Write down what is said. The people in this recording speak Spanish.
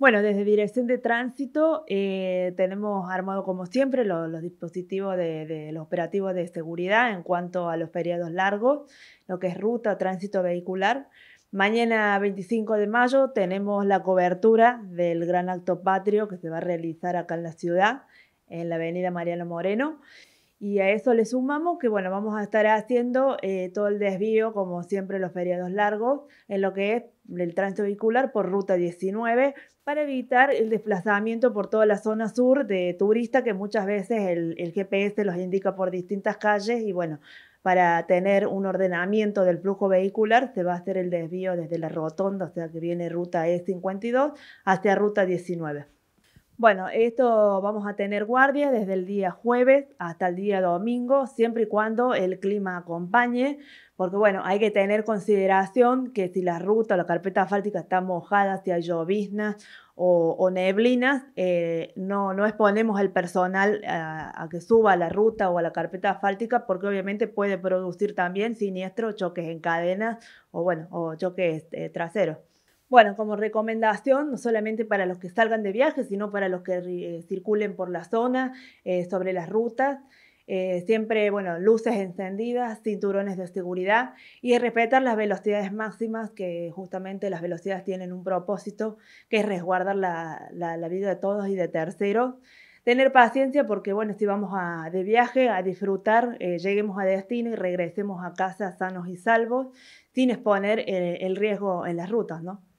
Bueno, desde Dirección de Tránsito eh, tenemos armado como siempre los, dispositivos de, los operativos de seguridad en cuanto a los periodos largos, lo que es ruta, tránsito vehicular. Mañana 25 de mayo tenemos la cobertura del gran acto patrio que se va a realizar acá en la ciudad, en la avenida Mariano Moreno. Y a eso le sumamos que, bueno, vamos a estar haciendo eh, todo el desvío, como siempre, los feriados largos, en lo que es el tránsito vehicular por ruta 19, para evitar el desplazamiento por toda la zona sur de turista, que muchas veces el, el GPS los indica por distintas calles y, bueno, para tener un ordenamiento del flujo vehicular, se va a hacer el desvío desde la rotonda, o sea que viene ruta E52 hacia ruta 19. Bueno, esto vamos a tener guardia desde el día jueves hasta el día domingo, siempre y cuando el clima acompañe, porque bueno, hay que tener consideración que si la ruta o la carpeta asfáltica está mojada, si hay lloviznas o, neblinas, eh, no, no exponemos al personal a, que suba a la ruta o a la carpeta asfáltica, porque obviamente puede producir también siniestro, choques en cadenas o bueno, choques eh, traseros. Bueno, como recomendación, no solamente para los que salgan de viaje, sino para los que eh, circulen por la zona, eh, sobre las rutas. Eh, siempre, bueno, luces encendidas, cinturones de seguridad y respetar las velocidades máximas, que justamente las velocidades tienen un propósito, que es resguardar la, vida de todos y de terceros. Tener paciencia porque, bueno, si vamos de viaje a disfrutar, lleguemos a destino y regresemos a casa sanos y salvos, sin exponer el riesgo en las rutas, ¿no?